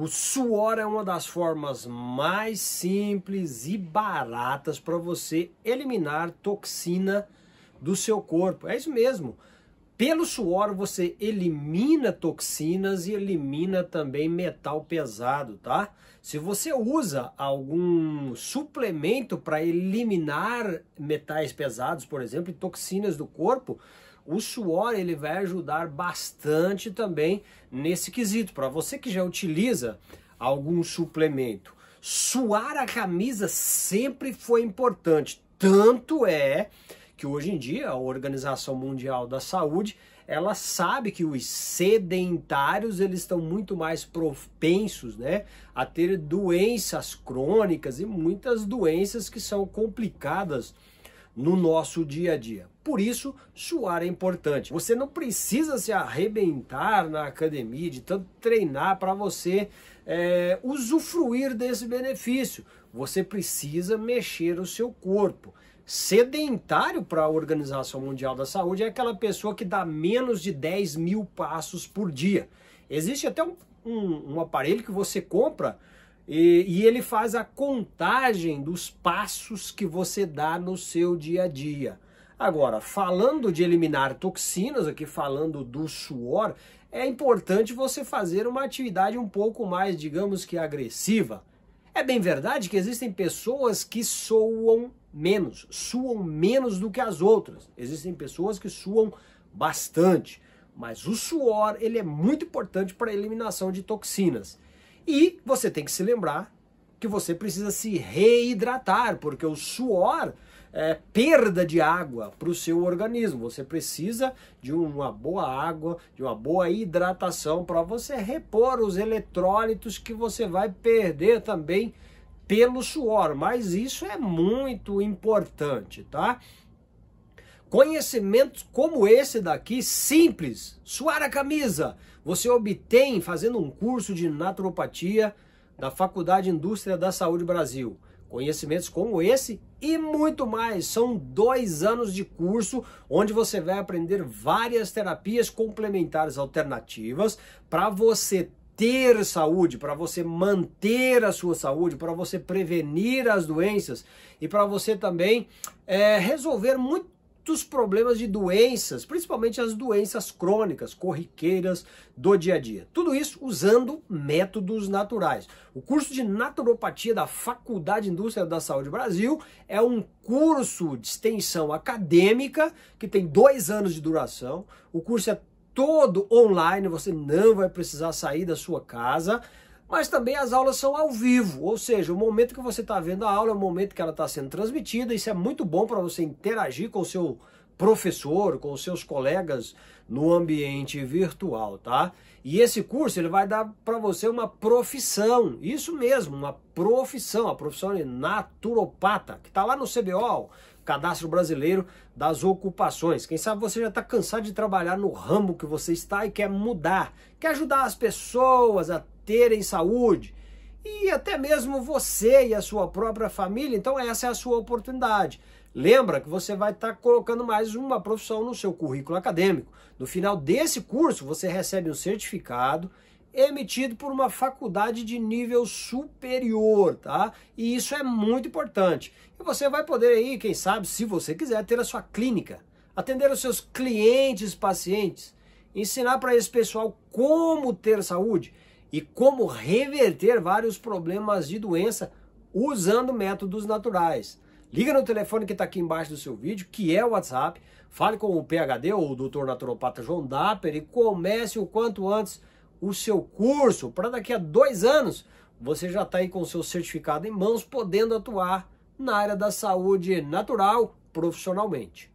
O suor é uma das formas mais simples e baratas para você eliminar toxina do seu corpo. É isso mesmo. Pelo suor você elimina toxinas e elimina também metal pesado, tá? Se você usa algum suplemento para eliminar metais pesados, por exemplo, e toxinas do corpo, o suor ele vai ajudar bastante também nesse quesito. Para você que já utiliza algum suplemento, suar a camisa sempre foi importante. Tanto é que hoje em dia a Organização Mundial da Saúde ela sabe que os sedentários eles estão muito mais propensos né, a ter doenças crônicas e muitas doenças que são complicadas no nosso dia a dia. Por isso, suar é importante. Você não precisa se arrebentar na academia de tanto treinar para você é, usufruir desse benefício. Você precisa mexer o seu corpo. Sedentário para a Organização Mundial da Saúde é aquela pessoa que dá menos de 10 mil passos por dia. Existe até um, um, um aparelho que você compra e, e, ele faz a contagem dos passos que você dá no seu dia a dia. Agora, falando de eliminar toxinas, aqui falando do suor, é importante você fazer uma atividade um pouco mais, digamos que agressiva. É bem verdade que existem pessoas que suam menos, suam menos do que as outras. Existem pessoas que suam bastante, mas o suor ele é muito importante para a eliminação de toxinas. E você tem que se lembrar que você precisa se reidratar, porque o suor é perda de água para o seu organismo. Você precisa de uma boa água, de uma boa hidratação para você repor os eletrólitos que você vai perder também pelo suor, mas isso é muito importante, tá? Conhecimentos como esse daqui, simples, suar a camisa, você obtém fazendo um curso de naturopatia da Faculdade Indústria da Saúde Brasil. Conhecimentos como esse e muito mais. São dois anos de curso onde você vai aprender várias terapias complementares alternativas para você ter saúde, para você manter a sua saúde, para você prevenir as doenças e para você também é, resolver muito muitos problemas de doenças, principalmente as doenças crônicas, corriqueiras do dia a dia. Tudo isso usando métodos naturais. O curso de naturopatia da Faculdade Indústria da Saúde Brasil é um curso de extensão acadêmica que tem dois anos de duração. O curso é todo online, você não vai precisar sair da sua casa mas também as aulas são ao vivo, ou seja, o momento que você está vendo a aula é o momento que ela está sendo transmitida, isso é muito bom para você interagir com o seu professor, com os seus colegas no ambiente virtual, tá? E esse curso ele vai dar para você uma profissão, isso mesmo, uma profissão, a profissão de naturopata, que está lá no CBO, Cadastro Brasileiro das Ocupações. Quem sabe você já está cansado de trabalhar no ramo que você está e quer mudar, quer ajudar as pessoas a terem saúde e até mesmo você e a sua própria família. Então, essa é a sua oportunidade. Lembra que você vai estar tá colocando mais uma profissão no seu currículo acadêmico. No final desse curso, você recebe um certificado emitido por uma faculdade de nível superior, tá? E isso é muito importante. E você vai poder aí, quem sabe, se você quiser, ter a sua clínica, atender os seus clientes, pacientes, ensinar para esse pessoal como ter saúde e como reverter vários problemas de doença usando métodos naturais. Liga no telefone que está aqui embaixo do seu vídeo, que é o WhatsApp, fale com o PHD ou o Dr. Naturopata João Dapper e comece o quanto antes o seu curso para daqui a dois anos você já está aí com o seu certificado em mãos, podendo atuar na área da saúde natural profissionalmente.